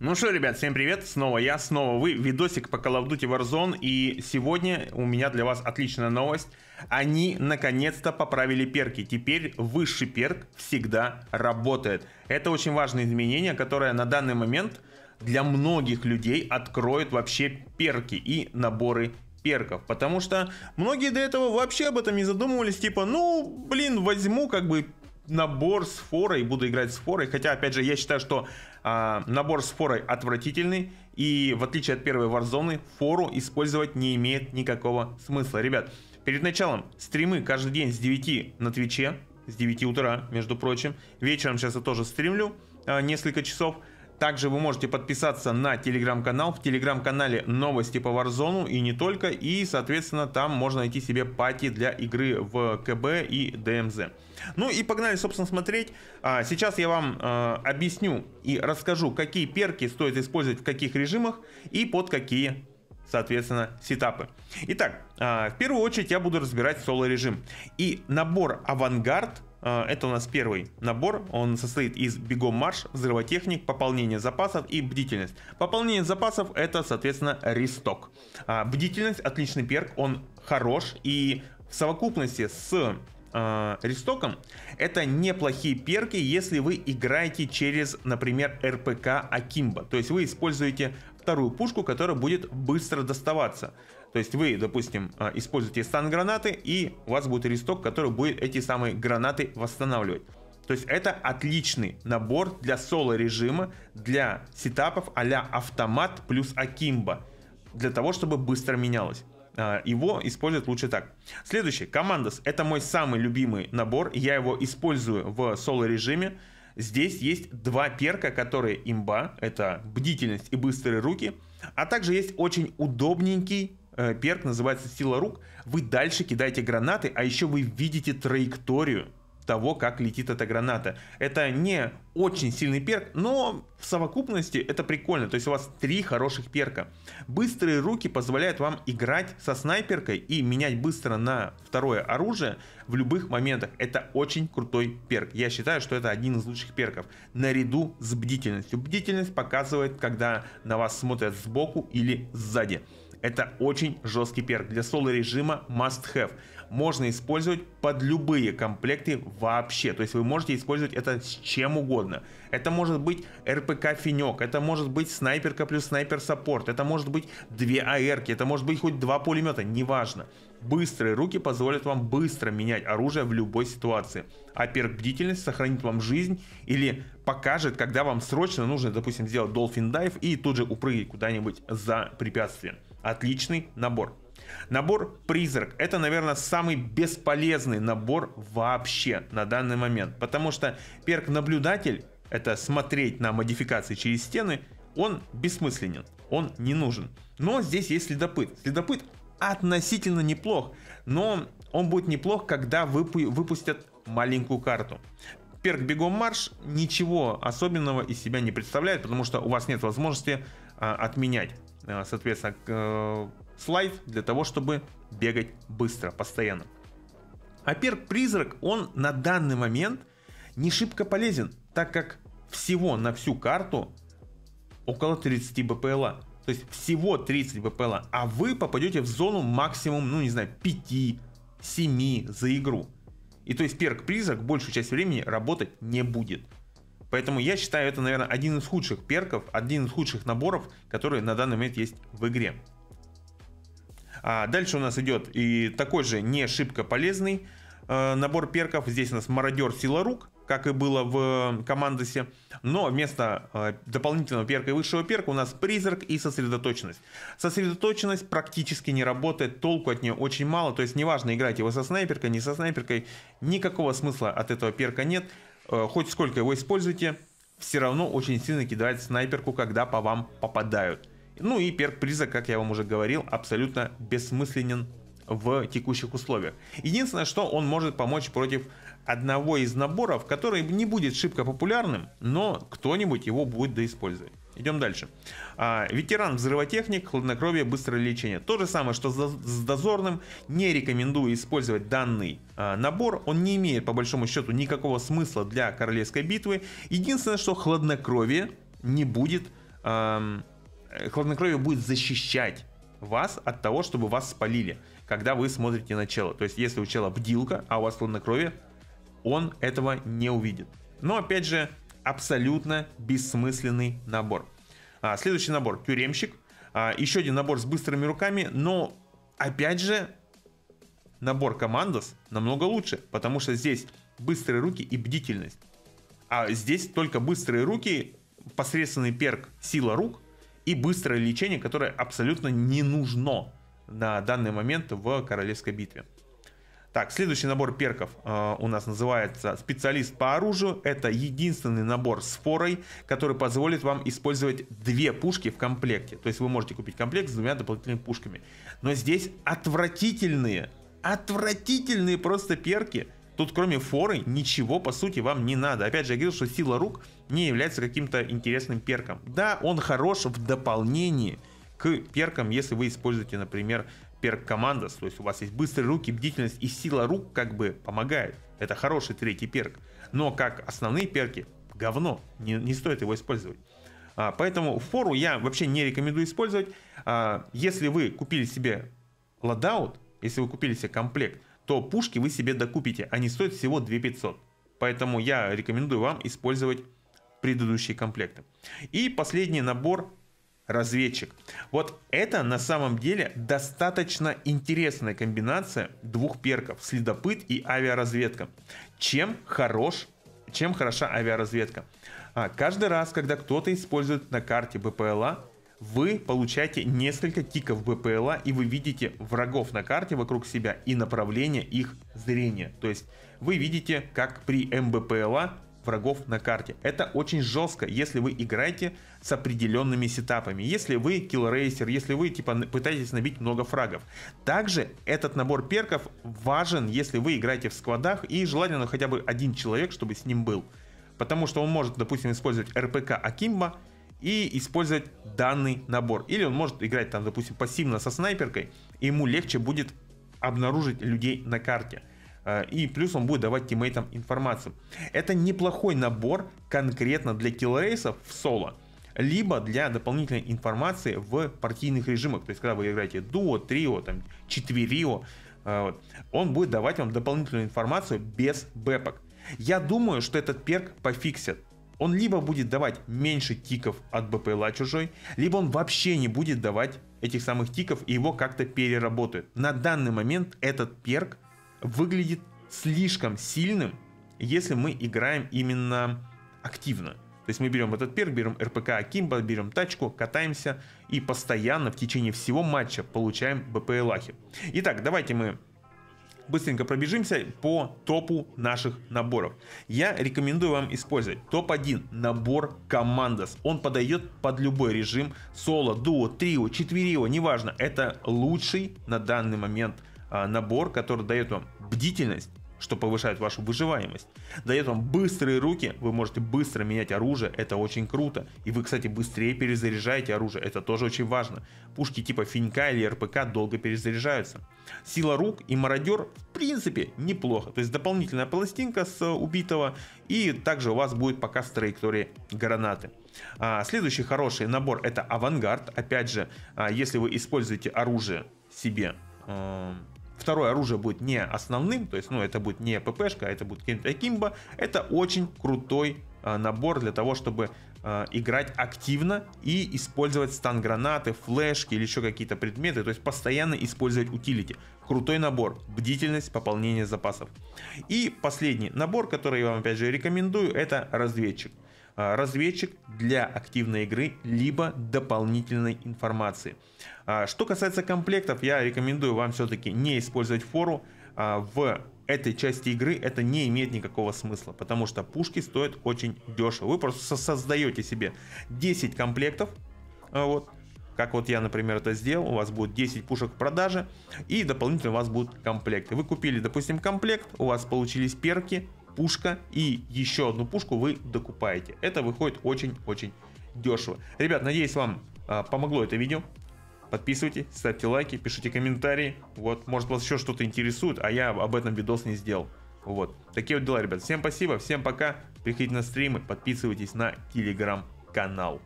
Ну что, ребят, всем привет, снова я, снова вы, видосик по Call of Duty Warzone, и сегодня у меня для вас отличная новость. Они наконец-то поправили перки, теперь высший перк всегда работает. Это очень важное изменение, которое на данный момент для многих людей откроет вообще перки и наборы перков, потому что многие до этого вообще об этом не задумывались, типа, ну, блин, возьму как бы набор с форой, буду играть с форой, хотя, опять же, я считаю, что э, набор с форой отвратительный, и в отличие от первой варзоны фору использовать не имеет никакого смысла. Ребят, перед началом стримы каждый день с 9 на Твиче, с 9 утра, между прочим. Вечером сейчас я тоже стримлю э, несколько часов. Также вы можете подписаться на телеграм-канал. В телеграм-канале новости по Warzone и не только. И, соответственно, там можно найти себе пати для игры в КБ и ДМЗ. Ну и погнали, собственно, смотреть. А, сейчас я вам а, объясню и расскажу, какие перки стоит использовать в каких режимах и под какие соответственно, сетапы. Итак, а, в первую очередь я буду разбирать соло-режим. И набор «Авангард» А, это у нас первый набор. Он состоит из бегом марш, взрывотехник, пополнение запасов и бдительность. Пополнение запасов это, соответственно, ресток. А, бдительность отличный перк, он хорош и в совокупности с э, рестоком, это неплохие перки, если вы играете через, например, РПК Акимба. То есть вы используете вторую пушку, которая будет быстро доставаться. То есть вы, допустим, а, используете стан гранаты, и у вас будет ресток, который будет эти самые гранаты восстанавливать. То есть это отличный набор для соло режима, для сетапов а автомат плюс акимба, для того, чтобы быстро менялось. А, его используют лучше так. Следующий, командос. Это мой самый любимый набор. Я его использую в соло режиме. Здесь есть два перка, которые имба, это бдительность и быстрые руки, а также есть очень удобненький э, перк, называется сила рук. Вы дальше кидаете гранаты, а еще вы видите траекторию того, как летит эта граната. Это не очень сильный перк, но в совокупности это прикольно. То есть у вас три хороших перка. Быстрые руки позволяют вам играть со снайперкой и менять быстро на второе оружие в любых моментах. Это очень крутой перк. Я считаю, что это один из лучших перков. Наряду с бдительностью. Бдительность показывает, когда на вас смотрят сбоку или сзади. Это очень жесткий перк. Для соло режима must have можно использовать под любые комплекты вообще. То есть вы можете использовать это с чем угодно. Это может быть РПК Финек, это может быть снайперка плюс снайпер саппорт, это может быть две АРки, это может быть хоть два пулемета, неважно. Быстрые руки позволят вам быстро менять оружие в любой ситуации. А перк-бдительность сохранит вам жизнь или покажет, когда вам срочно нужно, допустим, сделать долфин дайв и тут же упрыгнуть куда-нибудь за препятствие. Отличный набор. Набор «Призрак» — это, наверное, самый бесполезный набор вообще на данный момент, потому что перк-наблюдатель — это смотреть на модификации через стены — он бессмысленен, он не нужен. Но здесь есть следопыт. Следопыт относительно неплох, но он будет неплох, когда выпу- выпустят маленькую карту. Перк Бегом Марш ничего особенного из себя не представляет, потому что у вас нет возможности а, отменять, а, соответственно, к, э, слайд для того, чтобы бегать быстро, постоянно. А перк призрак, он на данный момент не шибко полезен, так как всего на всю карту около 30 БПЛ, То есть всего 30 БПЛ, а вы попадете в зону максимум, ну не знаю, 5-7 за игру. И то есть перк призрак большую часть времени работать не будет. Поэтому я считаю это, наверное, один из худших перков, один из худших наборов, которые на данный момент есть в игре. А дальше у нас идет и такой же не шибко полезный э, набор перков. Здесь у нас мародер сила рук, как и было в э, командосе. Но вместо э, дополнительного перка и высшего перка у нас призрак и сосредоточенность. Сосредоточенность практически не работает, толку от нее очень мало. То есть неважно, играть его со снайперкой, не со снайперкой, никакого смысла от этого перка нет. Э, хоть сколько его используйте, все равно очень сильно кидает снайперку, когда по вам попадают. Ну и перк приза, как я вам уже говорил, абсолютно бессмысленен в текущих условиях. Единственное, что он может помочь против одного из наборов, который не будет шибко популярным, но кто-нибудь его будет доиспользовать. Идем дальше. А, ветеран взрывотехник, хладнокровие, быстрое лечение. То же самое, что с дозорным. Не рекомендую использовать данный а, набор. Он не имеет, по большому счету, никакого смысла для королевской битвы. Единственное, что хладнокровие не будет... А, Э, хладнокровие будет защищать вас от того, чтобы вас спалили, когда вы смотрите на чело. То есть, если у чела бдилка, а у вас хладнокровие, он этого не увидит. Но, опять же, абсолютно бессмысленный набор. А, следующий набор — тюремщик. А, еще один набор с быстрыми руками, но, опять же, набор командос намного лучше, потому что здесь быстрые руки и бдительность. А здесь только быстрые руки, посредственный перк «Сила рук», и быстрое лечение, которое абсолютно не нужно на данный момент в королевской битве. Так, следующий набор перков э, у нас называется «Специалист по оружию». Это единственный набор с форой, который позволит вам использовать две пушки в комплекте. То есть вы можете купить комплект с двумя дополнительными пушками. Но здесь отвратительные, отвратительные просто перки – Тут кроме форы ничего по сути вам не надо. Опять же, я говорил, что сила рук не является каким-то интересным перком. Да, он хорош в дополнении к перкам, если вы используете, например, перк командос, то есть у вас есть быстрые руки, бдительность и сила рук как бы помогает. Это хороший третий перк. Но как основные перки, говно, не, не стоит его использовать. А, поэтому фору я вообще не рекомендую использовать. А, если вы купили себе ладаут, если вы купили себе комплект, то пушки вы себе докупите. Они стоят всего 2500. Поэтому я рекомендую вам использовать предыдущие комплекты. И последний набор разведчик. Вот это на самом деле достаточно интересная комбинация двух перков следопыт и авиаразведка. Чем хорош чем хороша авиаразведка? А, каждый раз, когда кто-то использует на карте БПЛА, вы получаете несколько тиков БПЛА, и вы видите врагов на карте вокруг себя и направление их зрения. То есть вы видите, как при МБПЛА врагов на карте. Это очень жестко, если вы играете с определенными сетапами. Если вы киллрейсер, если вы типа пытаетесь набить много фрагов. Также этот набор перков важен, если вы играете в складах и желательно хотя бы один человек, чтобы с ним был. Потому что он может, допустим, использовать РПК Акимба и использовать данный набор. Или он может играть там, допустим, пассивно со снайперкой, и ему легче будет обнаружить людей на карте. Э, и плюс он будет давать тиммейтам информацию. Это неплохой набор конкретно для киллрейсов в соло. Либо для дополнительной информации в партийных режимах. То есть, когда вы играете дуо, трио, там, четверио, э, он будет давать вам дополнительную информацию без бэпок. Я думаю, что этот перк пофиксят. Он либо будет давать меньше тиков от БПЛА чужой, либо он вообще не будет давать этих самых тиков и его как-то переработают. На данный момент этот перк выглядит слишком сильным, если мы играем именно активно. То есть мы берем этот перк, берем РПК Акимба, берем тачку, катаемся и постоянно в течение всего матча получаем БПЛахи. Итак, давайте мы быстренько пробежимся по топу наших наборов. Я рекомендую вам использовать топ-1 набор Командос. Он подойдет под любой режим. Соло, дуо, трио, четверио, неважно. Это лучший на данный момент а, набор, который дает вам бдительность, что повышает вашу выживаемость. Дает вам быстрые руки, вы можете быстро менять оружие, это очень круто. И вы, кстати, быстрее перезаряжаете оружие, это тоже очень важно. Пушки типа финька или РПК долго перезаряжаются. Сила рук и мародер в принципе неплохо. То есть дополнительная пластинка с убитого и также у вас будет показ траектории гранаты. А, следующий хороший набор это авангард. Опять же, а, если вы используете оружие себе Второе оружие будет не основным, то есть, ну, это будет не ППшка, это будет каким-то Это очень крутой э, набор для того, чтобы э, играть активно и использовать стан-гранаты, флешки или еще какие-то предметы, то есть постоянно использовать утилити. Крутой набор, бдительность, пополнение запасов. И последний набор, который я вам опять же рекомендую, это разведчик. А, разведчик для активной игры, либо дополнительной информации. А, что касается комплектов, я рекомендую вам все-таки не использовать фору а, в этой части игры это не имеет никакого смысла, потому что пушки стоят очень дешево. Вы просто создаете себе 10 комплектов, вот, как вот я, например, это сделал, у вас будет 10 пушек в продаже, и дополнительно у вас будут комплекты. Вы купили, допустим, комплект, у вас получились перки, пушка и еще одну пушку вы докупаете. Это выходит очень-очень дешево. Ребят, надеюсь, вам э, помогло это видео. Подписывайтесь, ставьте лайки, пишите комментарии. Вот, может вас еще что-то интересует, а я об этом видос не сделал. Вот, такие вот дела, ребят. Всем спасибо, всем пока. Приходите на стримы, подписывайтесь на телеграм-канал.